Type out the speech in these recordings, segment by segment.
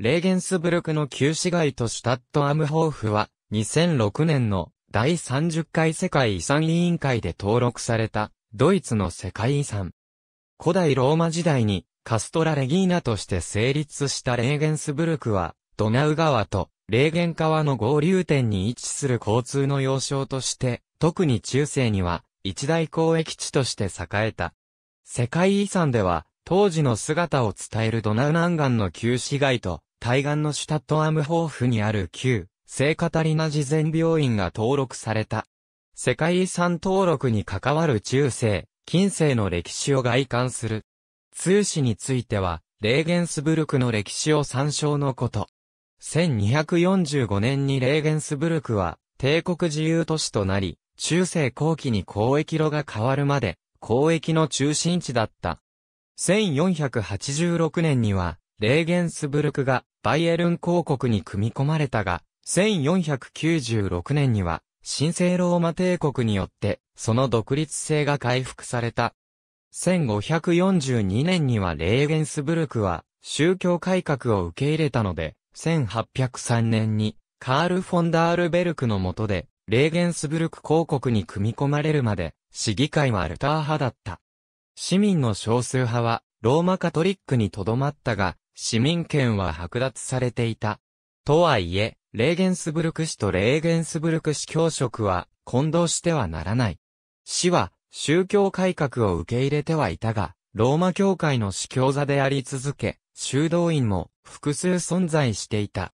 レーゲンスブルクの旧市街とシュタットアムホーフは、2006年の第30回世界遺産委員会で登録された、ドイツの世界遺産。古代ローマ時代に、カストラ・レギーナとして成立したレーゲンスブルクは、ドナウ川とレーゲン川の合流点に位置する交通の要衝として、特に中世には一大交易地として栄えた。世界遺産では、当時の姿を伝えるドナウ南岸の旧市街と、対岸のシュタットアムホーフにある旧、聖カタリナ事前病院が登録された。世界遺産登録に関わる中世、近世の歴史を外観する。通史については、レーゲンスブルクの歴史を参照のこと。1245年にレーゲンスブルクは、帝国自由都市となり、中世後期に交易路が変わるまで、交易の中心地だった1486年には、レーゲンスブルクがバイエルン公国に組み込まれたが、1496年には、神聖ローマ帝国によって、その独立性が回復された。1542年にはレーゲンスブルクは、宗教改革を受け入れたので、1803年に、カール・フォンダールベルクの下で、レーゲンスブルク公国に組み込まれるまで、市議会はルター派だった。市民の少数派は、ローマカトリックにとどまったが、市民権は剥奪されていた。とはいえ、レーゲンスブルク市とレーゲンスブルク市教職は混同してはならない。市は宗教改革を受け入れてはいたが、ローマ教会の司教座であり続け、修道院も複数存在していた。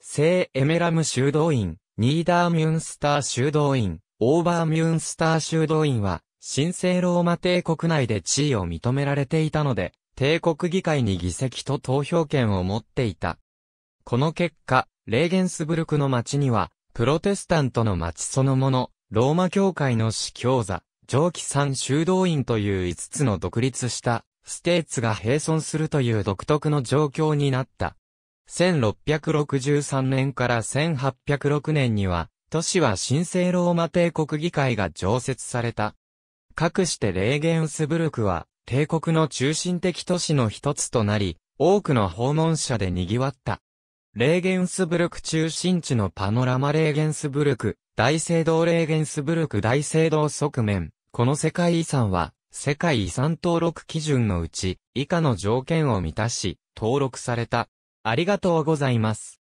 聖エメラム修道院、ニーダーミュンスター修道院、オーバーミュンスター修道院は神聖ローマ帝国内で地位を認められていたので、帝国議会に議席と投票権を持っていた。この結果、レーゲンスブルクの町には、プロテスタントの町そのもの、ローマ教会の司教座、上記三修道院という5つの独立したステーツが並存するという独特の状況になった。1663年から1806年には、都市は神聖ローマ帝国議会が常設された。かくしてレーゲンスブルクは、帝国の中心的都市の一つとなり、多くの訪問者で賑わった。レーゲンスブルク中心地のパノラマレーゲンスブルク、大聖堂レーゲンスブルク大聖堂側面、この世界遺産は、世界遺産登録基準のうち、以下の条件を満たし、登録された。ありがとうございます。